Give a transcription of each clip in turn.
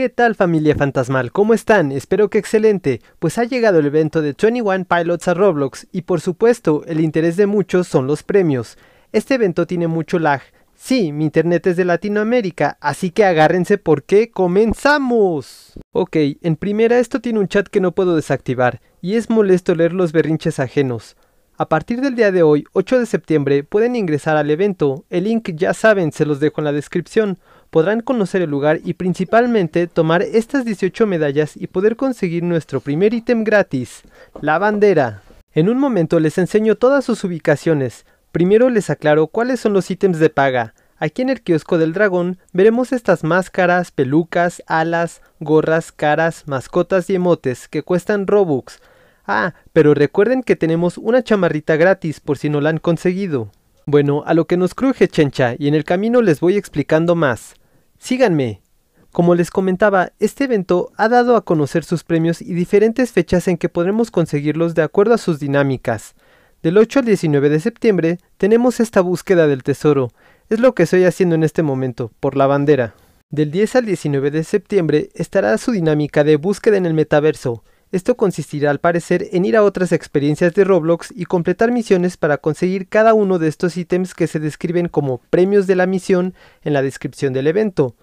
¿Qué tal familia fantasmal? ¿Cómo están? Espero que excelente, pues ha llegado el evento de 21 Pilots a Roblox y por supuesto el interés de muchos son los premios. Este evento tiene mucho lag. Sí, mi internet es de Latinoamérica, así que agárrense porque comenzamos. Ok, en primera esto tiene un chat que no puedo desactivar y es molesto leer los berrinches ajenos. A partir del día de hoy, 8 de septiembre, pueden ingresar al evento. El link ya saben, se los dejo en la descripción. Podrán conocer el lugar y principalmente tomar estas 18 medallas y poder conseguir nuestro primer ítem gratis, la bandera. En un momento les enseño todas sus ubicaciones. Primero les aclaro cuáles son los ítems de paga. Aquí en el kiosco del dragón veremos estas máscaras, pelucas, alas, gorras, caras, mascotas y emotes que cuestan Robux, Ah, pero recuerden que tenemos una chamarrita gratis por si no la han conseguido. Bueno, a lo que nos cruje Chencha y en el camino les voy explicando más. Síganme. Como les comentaba, este evento ha dado a conocer sus premios y diferentes fechas en que podremos conseguirlos de acuerdo a sus dinámicas. Del 8 al 19 de septiembre tenemos esta búsqueda del tesoro. Es lo que estoy haciendo en este momento, por la bandera. Del 10 al 19 de septiembre estará su dinámica de búsqueda en el metaverso. Esto consistirá al parecer en ir a otras experiencias de Roblox y completar misiones para conseguir cada uno de estos ítems que se describen como premios de la misión en la descripción del evento.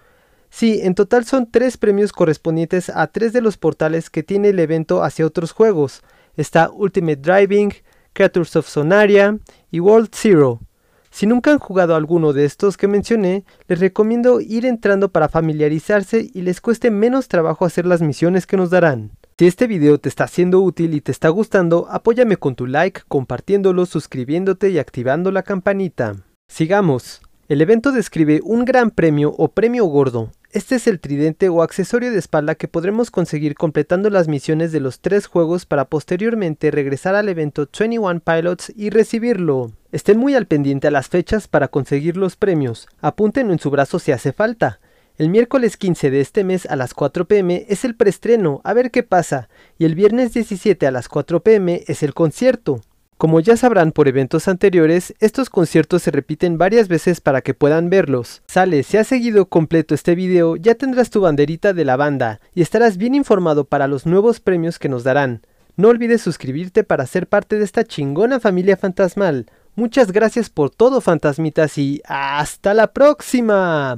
Sí, en total son tres premios correspondientes a tres de los portales que tiene el evento hacia otros juegos. Está Ultimate Driving, Creatures of Sonaria y World Zero. Si nunca han jugado alguno de estos que mencioné, les recomiendo ir entrando para familiarizarse y les cueste menos trabajo hacer las misiones que nos darán. Si este video te está siendo útil y te está gustando, apóyame con tu like, compartiéndolo, suscribiéndote y activando la campanita. Sigamos. El evento describe un gran premio o premio gordo. Este es el tridente o accesorio de espalda que podremos conseguir completando las misiones de los tres juegos para posteriormente regresar al evento 21 Pilots y recibirlo. Estén muy al pendiente a las fechas para conseguir los premios, apúntenlo en su brazo si hace falta. El miércoles 15 de este mes a las 4 pm es el preestreno, a ver qué pasa, y el viernes 17 a las 4 pm es el concierto. Como ya sabrán por eventos anteriores, estos conciertos se repiten varias veces para que puedan verlos. Sale, si has seguido completo este video, ya tendrás tu banderita de la banda y estarás bien informado para los nuevos premios que nos darán. No olvides suscribirte para ser parte de esta chingona familia fantasmal. Muchas gracias por todo, fantasmitas, y hasta la próxima.